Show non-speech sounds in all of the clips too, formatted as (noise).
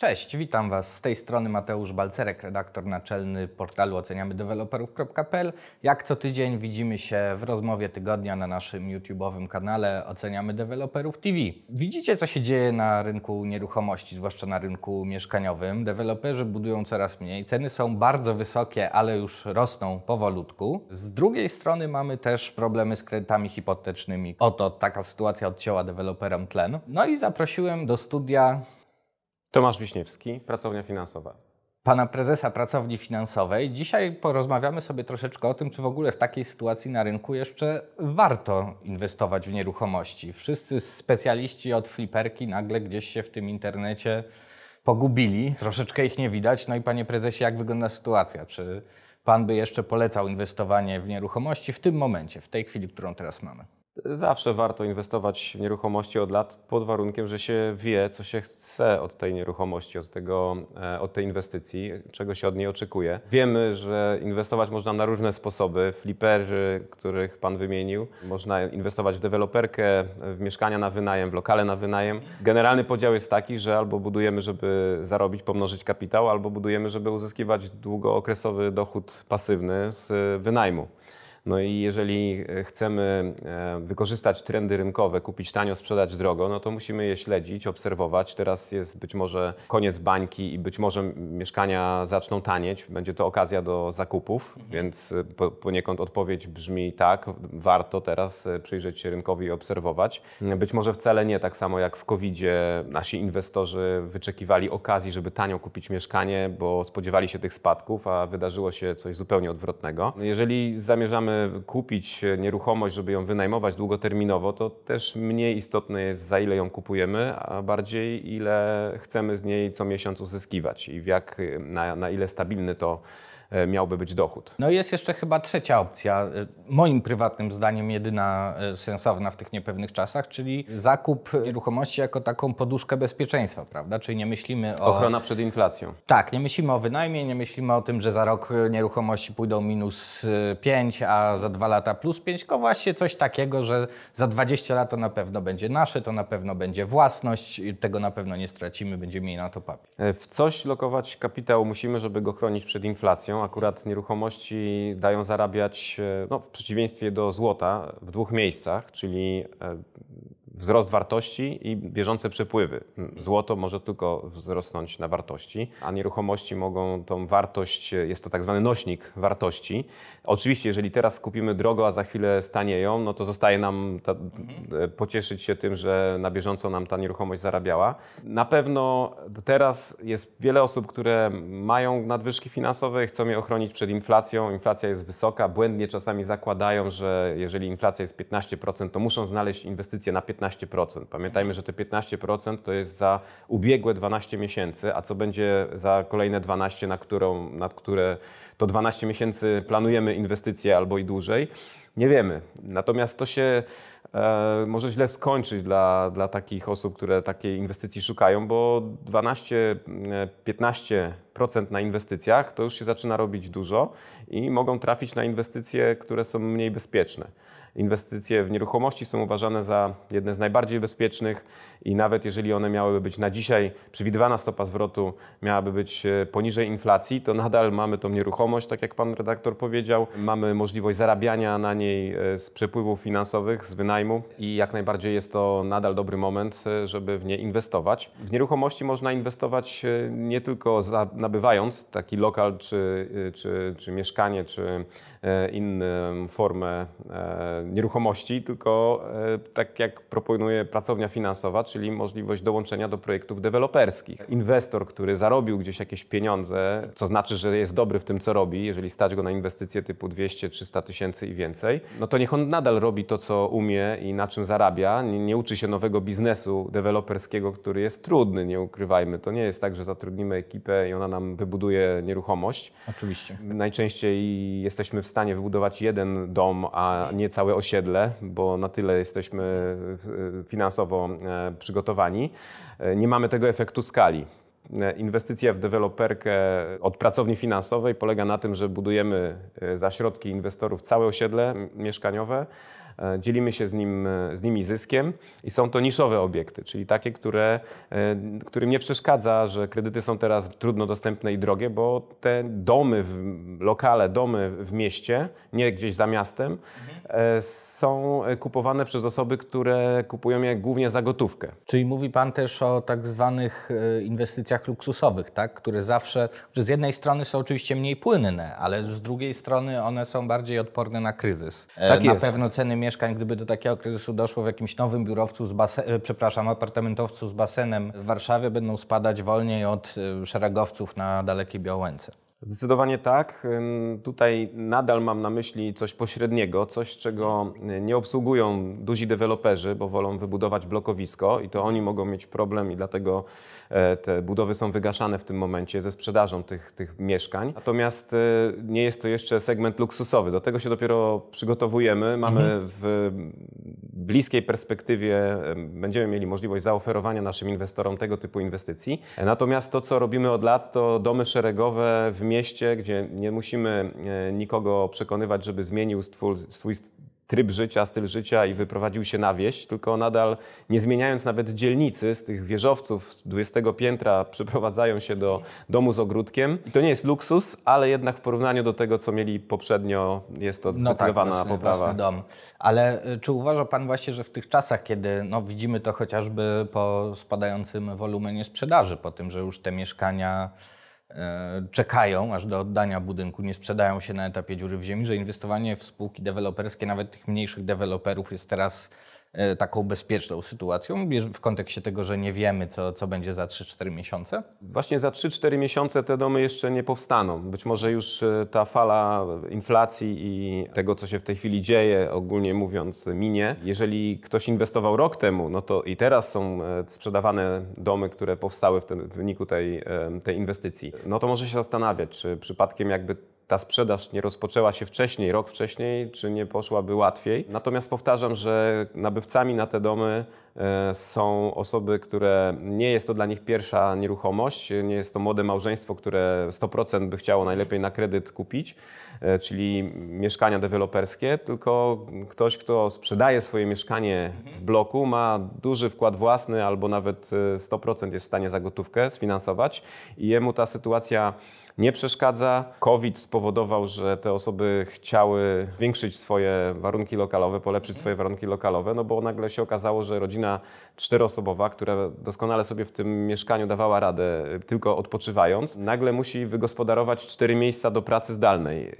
Cześć, witam Was. Z tej strony Mateusz Balcerek, redaktor naczelny portalu oceniamydeweloperów.pl. Jak co tydzień widzimy się w rozmowie tygodnia na naszym YouTube'owym kanale Oceniamy Deweloperów TV. Widzicie, co się dzieje na rynku nieruchomości, zwłaszcza na rynku mieszkaniowym. Deweloperzy budują coraz mniej, ceny są bardzo wysokie, ale już rosną powolutku. Z drugiej strony mamy też problemy z kredytami hipotecznymi. Oto taka sytuacja odcięła deweloperom tlen. No i zaprosiłem do studia Tomasz Wiśniewski, Pracownia Finansowa. Pana prezesa Pracowni Finansowej. Dzisiaj porozmawiamy sobie troszeczkę o tym, czy w ogóle w takiej sytuacji na rynku jeszcze warto inwestować w nieruchomości. Wszyscy specjaliści od fliperki nagle gdzieś się w tym internecie pogubili, troszeczkę ich nie widać. No i panie prezesie, jak wygląda sytuacja? Czy pan by jeszcze polecał inwestowanie w nieruchomości w tym momencie, w tej chwili, którą teraz mamy? zawsze warto inwestować w nieruchomości od lat pod warunkiem, że się wie, co się chce od tej nieruchomości, od, tego, e, od tej inwestycji, czego się od niej oczekuje. Wiemy, że inwestować można na różne sposoby. Fliperzy, których Pan wymienił, można inwestować w deweloperkę, w mieszkania na wynajem, w lokale na wynajem. Generalny podział jest taki, że albo budujemy, żeby zarobić, pomnożyć kapitał, albo budujemy, żeby uzyskiwać długookresowy dochód pasywny z wynajmu. No i jeżeli e, chcemy e, wykorzystać trendy rynkowe, kupić tanio, sprzedać drogo, no to musimy je śledzić, obserwować. Teraz jest być może koniec bańki i być może mieszkania zaczną tanieć. Będzie to okazja do zakupów, mhm. więc e, po, poniekąd odpowiedź brzmi tak, warto teraz przyjrzeć się rynkowi i obserwować. Być może wcale nie tak samo jak w COVID-zie nasi inwestorzy wyczekiwali okazji, żeby tanio kupić mieszkanie, bo spodziewali się tych spadków, a wydarzyło się coś zupełnie odwrotnego. Jeżeli zamierzamy kupić nieruchomość, żeby ją wynajmować długoterminowo, to też mniej istotne jest za ile ją kupujemy, a bardziej ile chcemy z niej co miesiąc uzyskiwać i jak, na, na ile stabilny to e, miałby być dochód. No i jest jeszcze chyba trzecia opcja, e, moim prywatnym zdaniem jedyna e, sensowna w tych niepewnych czasach, czyli zakup nieruchomości jako taką poduszkę bezpieczeństwa, prawda? Czyli nie myślimy o... Ochrona przed inflacją. Tak, nie myślimy o wynajmie, nie myślimy o tym, że za rok nieruchomości pójdą minus 5, a za dwa lata plus pięć, tylko właśnie coś takiego, że za 20 lat to na pewno będzie nasze, to na pewno będzie własność, tego na pewno nie stracimy, będziemy mieli na to papier. E, w coś lokować kapitał musimy, żeby go chronić przed inflacją. Akurat nieruchomości dają zarabiać, e, no, w przeciwieństwie do złota, w dwóch miejscach, czyli e, wzrost wartości i bieżące przepływy. Złoto może tylko wzrosnąć na wartości, a nieruchomości mogą tą wartość, jest to tak zwany nośnik wartości. Oczywiście, jeżeli teraz kupimy drogo, a za chwilę stanieją, no to zostaje nam ta, mhm. pocieszyć się tym, że na bieżąco nam ta nieruchomość zarabiała. Na pewno teraz jest wiele osób, które mają nadwyżki finansowe, chcą je ochronić przed inflacją. Inflacja jest wysoka, błędnie czasami zakładają, że jeżeli inflacja jest 15%, to muszą znaleźć inwestycje na 15%. 15%. Pamiętajmy, że te 15% to jest za ubiegłe 12 miesięcy, a co będzie za kolejne 12, na, którą, na które to 12 miesięcy planujemy inwestycje albo i dłużej, nie wiemy. Natomiast to się e, może źle skończyć dla, dla takich osób, które takiej inwestycji szukają, bo 12-15% e, na inwestycjach to już się zaczyna robić dużo i mogą trafić na inwestycje, które są mniej bezpieczne. Inwestycje w nieruchomości są uważane za jedne z najbardziej bezpiecznych i nawet jeżeli one miałyby być na dzisiaj, przewidywana stopa zwrotu miałaby być e, poniżej inflacji, to nadal mamy tą nieruchomość, tak jak pan redaktor powiedział. Mamy możliwość zarabiania na niej e, z przepływów finansowych, z wynajmu i jak najbardziej jest to nadal dobry moment, e, żeby w nie inwestować. W nieruchomości można inwestować nie tylko za, nabywając taki lokal czy, czy, czy mieszkanie, czy inną formę nieruchomości, tylko e, tak jak proponuje pracownia finansowa, czyli możliwość dołączenia do projektów deweloperskich. Inwestor, który zarobił gdzieś jakieś pieniądze, co znaczy, że jest dobry w tym, co robi, jeżeli stać go na inwestycje typu 200-300 tysięcy i więcej, no to niech on nadal robi to, co umie i na czym zarabia. Nie, nie uczy się nowego biznesu deweloperskiego, który jest trudny, nie ukrywajmy. To nie jest tak, że zatrudnimy ekipę i ona nam wybuduje nieruchomość. Oczywiście. Najczęściej jesteśmy w stanie wybudować jeden dom, a nie całe osiedle, bo na tyle jesteśmy e, finansowo e, przygotowani. E, nie mamy tego efektu skali. Inwestycja w deweloperkę od pracowni finansowej polega na tym, że budujemy za środki inwestorów całe osiedle mieszkaniowe E, dzielimy się z, nim, e, z nimi zyskiem i są to niszowe obiekty, czyli takie, które, e, którym nie przeszkadza, że kredyty są teraz trudno dostępne i drogie, bo te domy, lokale, domy w mieście, nie gdzieś za miastem, są kupowane przez osoby, które kupują je głównie za gotówkę. Czyli mówi Pan też o tak zwanych inwestycjach luksusowych, tak? które zawsze, które z jednej strony są oczywiście mniej płynne, ale z drugiej strony one są bardziej odporne na kryzys. Tak na jest. pewno ceny mieszkań, gdyby do takiego kryzysu doszło w jakimś nowym biurowcu, z basenem, przepraszam, apartamentowcu z basenem w Warszawie, będą spadać wolniej od e, szeregowców na dalekiej Białęce. Zdecydowanie tak. Tutaj nadal mam na myśli coś pośredniego, coś czego nie obsługują duzi deweloperzy, bo wolą wybudować blokowisko i to oni mogą mieć problem i dlatego e, te budowy są wygaszane w tym momencie ze sprzedażą tych, tych mieszkań. Natomiast e, nie jest to jeszcze segment luksusowy. Do tego się dopiero przygotowujemy. Mamy mhm. w bliskiej perspektywie będziemy mieli możliwość zaoferowania naszym inwestorom tego typu inwestycji. Natomiast to, co robimy od lat, to domy szeregowe w mieście, gdzie nie musimy e, nikogo przekonywać, żeby zmienił swój tryb życia, styl życia i wyprowadził się na wieś, tylko nadal nie zmieniając nawet dzielnicy z tych wieżowców z 20 piętra (laughs) przyprowadzają się do domu z ogródkiem. I to nie jest luksus, ale jednak w porównaniu do tego, co mieli poprzednio, jest to zdecydowana no tak, poprawa. Własny dom. Ale y, czy uważa Pan właśnie, że w tych czasach, kiedy no, widzimy to chociażby po spadającym wolumenie sprzedaży, po tym, że już te mieszkania E, czekają aż do oddania budynku, nie sprzedają się na etapie dziury w ziemi, że inwestowanie w spółki deweloperskie, nawet tych mniejszych deweloperów, jest teraz E, taką bezpieczną sytuacją w kontekście tego, że nie wiemy, co, co będzie za 3-4 miesiące? Właśnie za 3-4 miesiące te domy jeszcze nie powstaną. Być może już e, ta fala inflacji i tego, co się w tej chwili dzieje, ogólnie mówiąc, minie. Jeżeli ktoś inwestował rok temu, no to i teraz są e, sprzedawane domy, które powstały w, w wyniku tej, tej inwestycji, no to może się zastanawiać, czy przypadkiem jakby ta sprzedaż nie rozpoczęła się wcześniej, rok wcześniej, czy nie poszłaby łatwiej. Natomiast powtarzam, że nabywcami na te domy E, są osoby, które nie jest to dla nich pierwsza nieruchomość, nie jest to młode małżeństwo, które 100% by chciało najlepiej na kredyt kupić, e, czyli mieszkania deweloperskie, tylko ktoś, kto sprzedaje swoje mieszkanie w bloku, ma duży wkład własny albo nawet 100% e, jest w stanie za gotówkę sfinansować i jemu ta sytuacja nie przeszkadza. COVID spowodował, że te osoby chciały zwiększyć swoje warunki lokalowe, polepszyć swoje warunki lokalowe, no bo nagle się okazało, że rodzina rodzina czteroosobowa, która doskonale sobie w tym mieszkaniu dawała radę, y, tylko odpoczywając, nagle musi wygospodarować cztery miejsca do pracy zdalnej, y,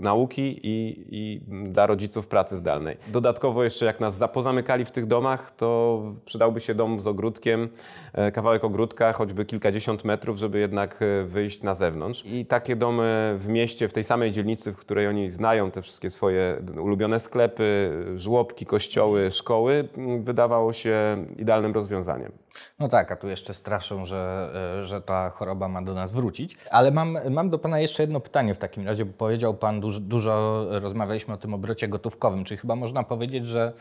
nauki i, i dla rodziców pracy zdalnej. Dodatkowo jeszcze jak nas zapozamykali w tych domach, to przydałby się dom z ogródkiem, e, kawałek ogródka, choćby kilkadziesiąt metrów, żeby jednak e, wyjść na zewnątrz. I takie domy w mieście, w tej samej dzielnicy, w której oni znają te wszystkie swoje ulubione sklepy, żłobki, kościoły, szkoły, wydawało się idealnym rozwiązaniem. No tak, a tu jeszcze straszą, że, e, że ta choroba ma do nas wrócić. Ale mam, mam do Pana jeszcze jedno pytanie w takim razie, bo powiedział Pan, dużo, dużo rozmawialiśmy o tym obrocie gotówkowym, czyli chyba można powiedzieć, że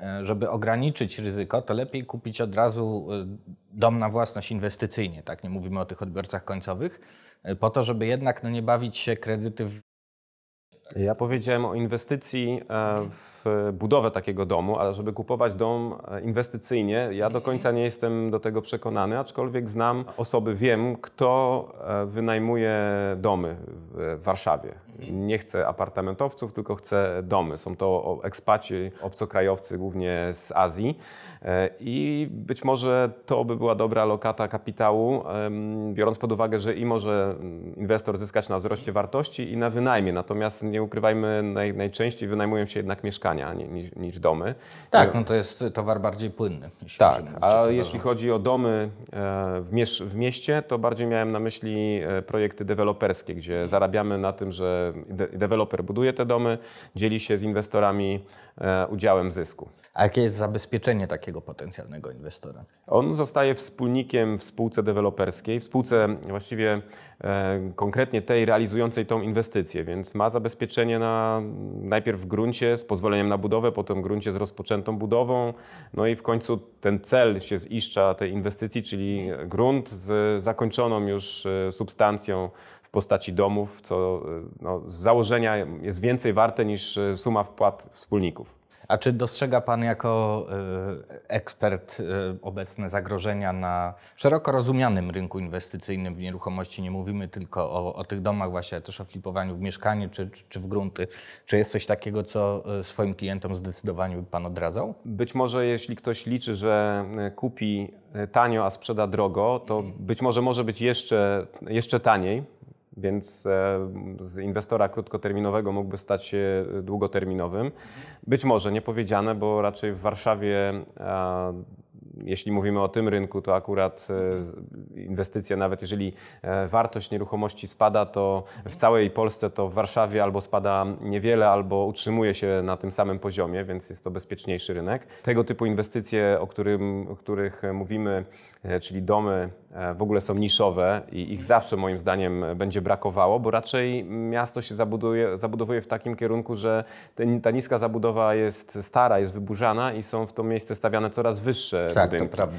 e, żeby ograniczyć ryzyko, to lepiej kupić od razu e, dom na własność inwestycyjnie, tak nie mówimy o tych odbiorcach końcowych, po to, żeby jednak no, nie bawić się kredyty w ja powiedziałem o inwestycji e, w budowę takiego domu, ale żeby kupować dom e, inwestycyjnie, ja do końca nie jestem do tego przekonany, aczkolwiek znam osoby, wiem, kto e, wynajmuje domy w Warszawie. Nie chcę apartamentowców, tylko chcę domy. Są to ekspaci, obcokrajowcy głównie z Azji i być może to by była dobra lokata kapitału, biorąc pod uwagę, że i może inwestor zyskać na wzroście wartości i na wynajmie, natomiast nie ukrywajmy, naj, najczęściej wynajmują się jednak mieszkania niż domy. Tak, no to jest towar bardziej płynny. Tak, a jeśli chodzi o domy e, w, mieście, to bardziej miałem na myśli e, projekty deweloperskie, gdzie zarabiamy na tym, że deweloper buduje te domy, dzieli się z inwestorami E, udziałem zysku. A jakie jest zabezpieczenie takiego potencjalnego inwestora? On zostaje wspólnikiem w spółce deweloperskiej, w spółce właściwie e, konkretnie tej realizującej tą inwestycję, więc ma zabezpieczenie na najpierw w gruncie z pozwoleniem na budowę, potem w gruncie z rozpoczętą budową, no i w końcu ten cel się ziszcza tej inwestycji, czyli grunt z zakończoną już e, substancją postaci domów, co y, no, z założenia jest więcej warte niż y, suma wpłat wspólników. A czy dostrzega Pan jako y, ekspert obecne zagrożenia na szeroko rozumianym rynku inwestycyjnym w nieruchomości? Nie mówimy tylko o, o tych domach, właśnie ale też o flipowaniu w mieszkanie czy, czy, czy, w grunty. Czy jest coś takiego, co swoim klientom zdecydowanie by Pan odradzał? Być może jeśli ktoś liczy, że kupi tanio, a sprzeda drogo, to mhm. być może może być jeszcze, jeszcze taniej więc e, z inwestora krótkoterminowego mógłby stać się e, długoterminowym. Być może nie powiedziane, bo raczej w Warszawie jeśli mówimy o tym rynku, to akurat e, inwestycja, nawet jeżeli e, wartość nieruchomości spada, to w całej Polsce to w Warszawie albo spada niewiele, albo utrzymuje się na tym samym poziomie, więc jest to bezpieczniejszy rynek. Tego typu inwestycje, o, którym, o których mówimy, e, czyli domy w ogóle są niszowe i ich zawsze moim zdaniem będzie brakowało, bo raczej miasto się zabuduje, zabudowuje w takim kierunku, że ta niska zabudowa jest stara, jest wyburzana i są w to miejsce stawiane coraz wyższe tak tak, budynki. to prawda.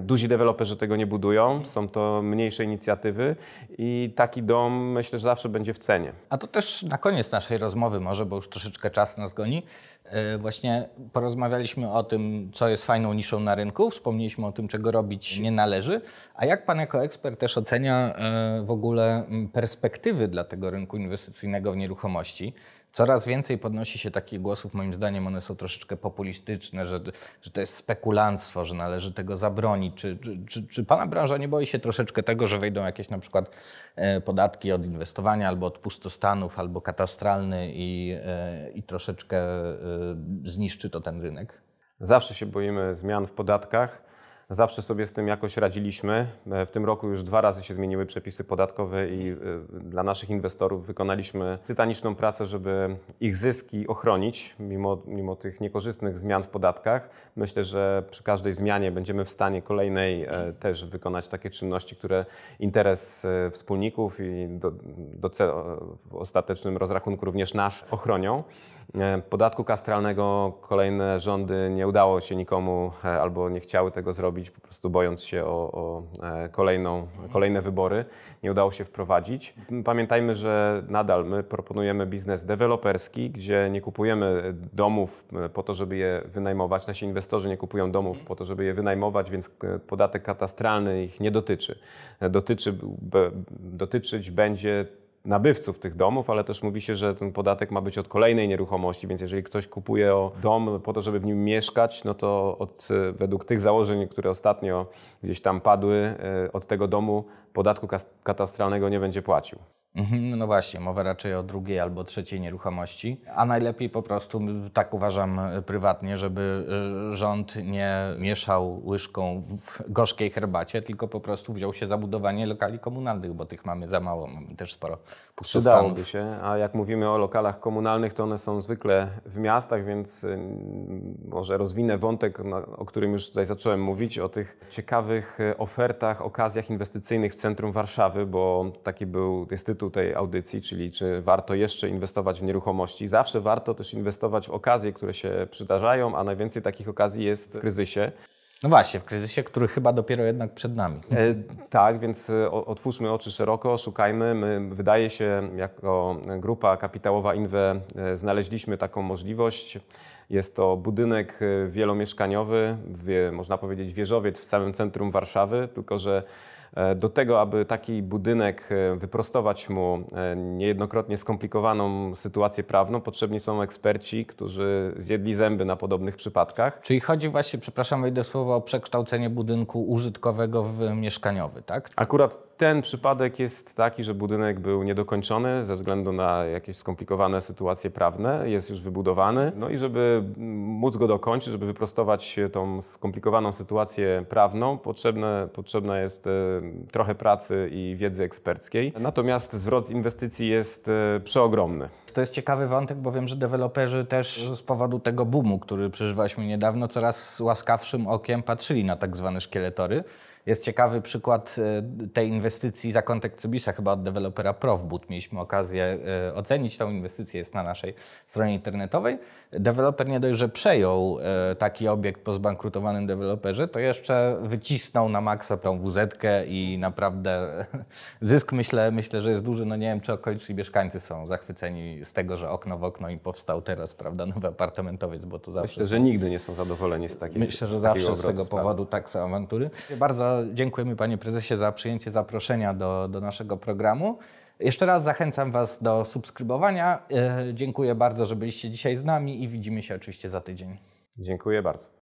Duzi deweloperzy tego nie budują, są to mniejsze inicjatywy i taki dom myślę, że zawsze będzie w cenie. A to też na koniec naszej rozmowy może, bo już troszeczkę czas nas goni. E, właśnie porozmawialiśmy o tym, co jest fajną niszą na rynku, wspomnieliśmy o tym, czego robić nie należy. A jak Pan jako ekspert też ocenia e, w ogóle perspektywy dla tego rynku inwestycyjnego w nieruchomości? Coraz więcej podnosi się takich głosów, moim zdaniem one są troszeczkę populistyczne, że, że to jest spekulanstwo, że należy tego zabronić. Czy, czy, czy, czy Pana branża nie boi się troszeczkę tego, że wejdą jakieś na przykład e, podatki od inwestowania albo od pustostanów, albo katastralny i, e, i troszeczkę e, zniszczy to ten rynek? Zawsze się boimy zmian w podatkach. Zawsze sobie z tym jakoś radziliśmy. E, w tym roku już dwa razy się zmieniły przepisy podatkowe i e, dla naszych inwestorów wykonaliśmy tytaniczną pracę, żeby ich zyski ochronić, mimo, mimo tych niekorzystnych zmian w podatkach. Myślę, że przy każdej zmianie będziemy w stanie kolejnej e, też wykonać takie czynności, które interes wspólników i do, do w ostatecznym rozrachunku również nasz ochronią. Podatku kastralnego kolejne rządy nie udało się nikomu albo nie chciały tego zrobić po prostu bojąc się o, o e, kolejną, kolejne wybory. Nie udało się wprowadzić. Pamiętajmy, że nadal my proponujemy biznes deweloperski, gdzie nie kupujemy domów e, po to, żeby je wynajmować. Nasi inwestorzy nie kupują domów po to, żeby je wynajmować, więc e, podatek katastralny ich nie dotyczy. Dotyczy dotyczyć będzie nabywców tych domów, ale też mówi się, że ten podatek ma być od kolejnej nieruchomości, więc jeżeli ktoś kupuje dom po to, żeby w nim mieszkać, no to od, e, według tych założeń, które ostatnio gdzieś tam padły, e, od tego domu podatku katastralnego nie będzie płacił. Mhm, no właśnie, mowa raczej o drugiej albo trzeciej nieruchomości, a najlepiej po prostu, tak uważam e, prywatnie, żeby e, rząd nie mieszał łyżką w gorzkiej herbacie, tylko po prostu wziął się za budowanie lokali komunalnych, bo tych mamy za mało, mamy też sporo pustych Przydałoby się, a jak mówimy o lokalach komunalnych, to one są zwykle w miastach, więc y, może rozwinę wątek, no, o którym już tutaj zacząłem mówić, o tych ciekawych e, ofertach, okazjach inwestycyjnych w centrum Warszawy, bo taki był, jest tytuł tytuł tej audycji, czyli czy warto jeszcze inwestować w nieruchomości. Zawsze warto też inwestować w okazje, które się przydarzają, a najwięcej takich okazji jest w kryzysie. No właśnie, w kryzysie, który chyba dopiero jednak przed nami. E, tak, więc e, otwórzmy oczy szeroko, szukajmy. My, wydaje się, jako grupa kapitałowa Inwe e, znaleźliśmy taką możliwość. Jest to budynek e, wielomieszkaniowy, można powiedzieć wieżowiec w samym centrum Warszawy, tylko że E, do tego, aby taki budynek e, wyprostować mu e, niejednokrotnie skomplikowaną sytuację prawną, potrzebni są eksperci, którzy zjedli zęby na podobnych przypadkach. Czyli chodzi właśnie, przepraszam, wejdę słowo, o przekształcenie budynku użytkowego w mieszkaniowy, tak? Akurat ten przypadek jest taki, że budynek był niedokończony ze względu na jakieś skomplikowane sytuacje prawne, jest już wybudowany. No i żeby móc go dokończyć, żeby wyprostować tą skomplikowaną sytuację prawną, potrzebne, potrzebna jest e, trochę pracy i wiedzy eksperckiej. Natomiast zwrot z inwestycji jest e, przeogromny. To jest ciekawy wątek, bo wiem, że deweloperzy też z powodu tego boomu, który przeżywaliśmy niedawno, coraz łaskawszym okiem patrzyli na tak zwane szkieletory. Jest ciekawy przykład e, tej inwestycji za kątek Cybisza, chyba od dewelopera Profboot. Mieliśmy okazję e, ocenić tą inwestycję, jest na naszej stronie internetowej. Deweloper nie dość, że przejął e, taki obiekt po zbankrutowanym deweloperze, to jeszcze wycisnął na maksa tą wz i naprawdę zysk myślę, myślę, że jest duży. No nie wiem, czy okoliczni mieszkańcy są zachwyceni z tego, że okno w okno im powstał teraz, prawda, nowy apartamentowiec, bo to zawsze... Myślę, że nigdy nie są zadowoleni z takiej Myślę, że z zawsze z tego sprawy. powodu tak są awantury. Bardzo Dziękujemy Panie Prezesie za przyjęcie zaproszenia do, do naszego programu. Jeszcze raz zachęcam Was do subskrybowania. E, dziękuję bardzo, że byliście dzisiaj z nami i widzimy się oczywiście za tydzień. Dziękuję bardzo.